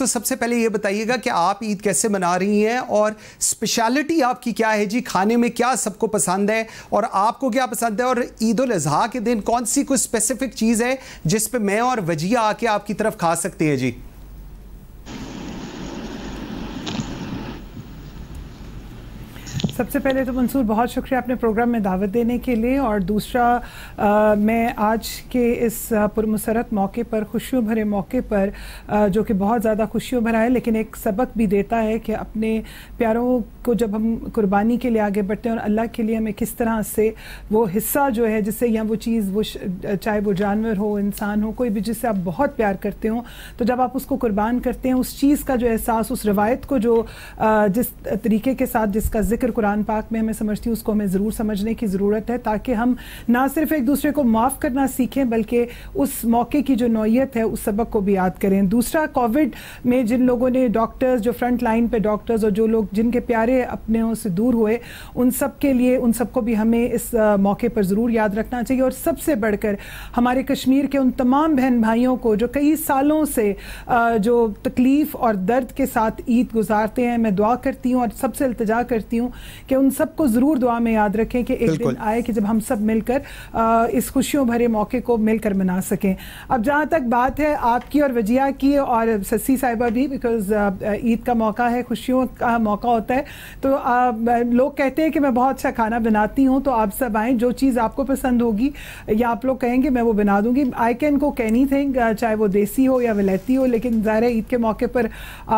तो सबसे पहले ये बताइएगा कि आप ईद कैसे मना रही हैं और स्पेशलिटी आपकी क्या है जी खाने में क्या सबको पसंद है और आपको क्या पसंद है और ईद उल अजहा के दिन कौन सी कोई स्पेसिफिक चीज़ है जिस पे मैं और वजिया आके आपकी तरफ खा सकते हैं जी सबसे पहले तो मंसूर बहुत शुक्रिया अपने प्रोग्राम में दावत देने के लिए और दूसरा आ, मैं आज के इस पुरमसरत मौके पर खुशियों भरे मौके पर आ, जो कि बहुत ज़्यादा खुशियों भरा है लेकिन एक सबक भी देता है कि अपने प्यारों को जब हम कुर्बानी के लिए आगे बढ़ते हैं और अल्लाह के लिए हमें किस तरह से वो हिस्सा जो है जिससे या वो चीज़ वो चाहे वो जानवर हो इंसान हो कोई भी जिससे आप बहुत प्यार करते हो तो जब आप उसको कुर्बान करते हैं उस चीज़ का जो एहसास उस रवायत को जो जिस तरीके के साथ जिसका जिक्र कुरान कुरान पाक में हमें समझती हूँ उसको हमें ज़रूर समझने की ज़रूरत है ताकि हम ना सिर्फ एक दूसरे को माफ़ करना सीखें बल्कि उस मौके की जो नौीयत है उस सबक को भी याद करें दूसरा कोविड में जिन लोगों ने डॉक्टर्स जो फ्रंट लाइन पर डॉक्टर्स और जो लोग जिनके प्यारे अपने से दूर हुए उन सब के लिए उन सबको भी हमें इस मौके पर ज़रूर याद रखना चाहिए और सबसे बढ़कर हमारे कश्मीर के उन तमाम बहन भाइयों को जो कई सालों से जो तकलीफ़ और दर्द के साथ ईद गुजारते हैं मैं दुआ करती हूँ और सबसे अल्तजा करती हूँ कि उन सबको ज़रूर दुआ में याद रखें कि एक दिन आए कि जब हम सब मिलकर इस खुशियों भरे मौके को मिलकर मना सकें अब जहाँ तक बात है आपकी और वजिया की और सस्सी साहिबा भी बिकॉज ईद का मौका है खुशियों का मौका होता है तो लोग कहते हैं कि मैं बहुत अच्छा खाना बनाती हूँ तो आप सब आएँ जो चीज़ आपको पसंद होगी या आप लोग कहेंगे मैं वो बना दूँगी आई कैन को कैनी थिंग चाहे वो देसी हो या वलैती हो लेकिन ज़ाहिर ईद के मौके पर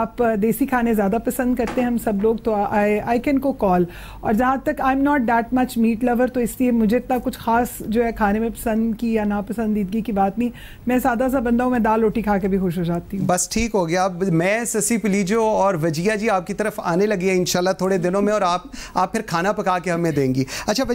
आप देसी खाने ज़्यादा पसंद करते हैं हम सब लोग तो आई कैन को कॉल और जहाँ तक I am not that much meat lover तो इसलिए मुझे इतना कुछ खास जो है खाने में पसंद की या नापसंदीदगी की बात नहीं मैं सादा सा बंदा हूँ मैं दाल रोटी खा के भी खुश हो जाती हूँ बस ठीक हो गया अब मैं ससी पलीजो और वजिया जी आपकी तरफ आने लगी है इन थोड़े दिनों में और आप आप फिर खाना पका के हमें देंगी अच्छा